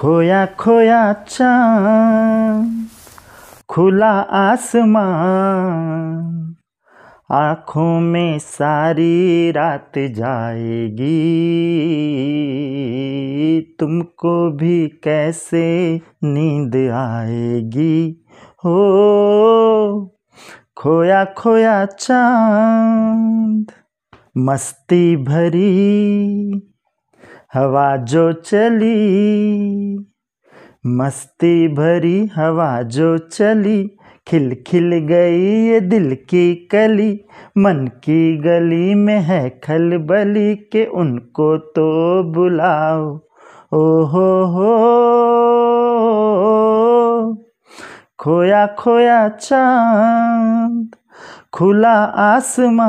खोया खोया चांद खुला आसमान आँखों में सारी रात जाएगी तुमको भी कैसे नींद आएगी हो खोया खोया चांद मस्ती भरी हवा जो चली मस्ती भरी हवा जो चली खिल खिल गई ये दिल की कली मन की गली में है खलबली के उनको तो बुलाओ ओ हो हो खोया खोया चांद खुला आसमान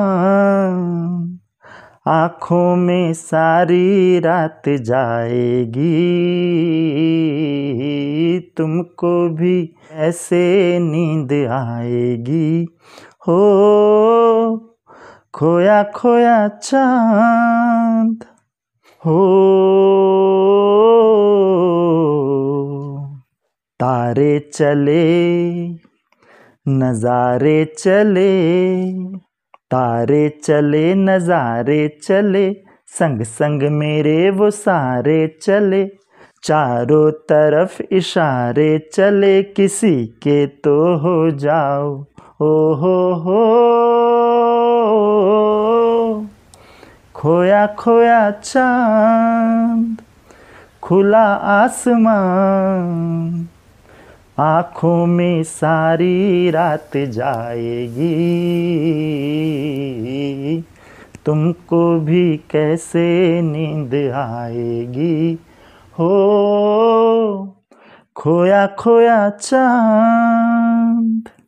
आँखों में सारी रात जाएगी तुमको भी ऐसे नींद आएगी हो खोया खोया चांद हो तारे चले नज़ारे चले तारे चले नज़ारे चले संग संग मेरे वो सारे चले चारों तरफ इशारे चले किसी के तो हो जाओ ओ हो हो खोया खोया चांद खुला आसमान आँखों में सारी रात जाएगी तुमको भी कैसे नींद आएगी हो खोया खोया चांद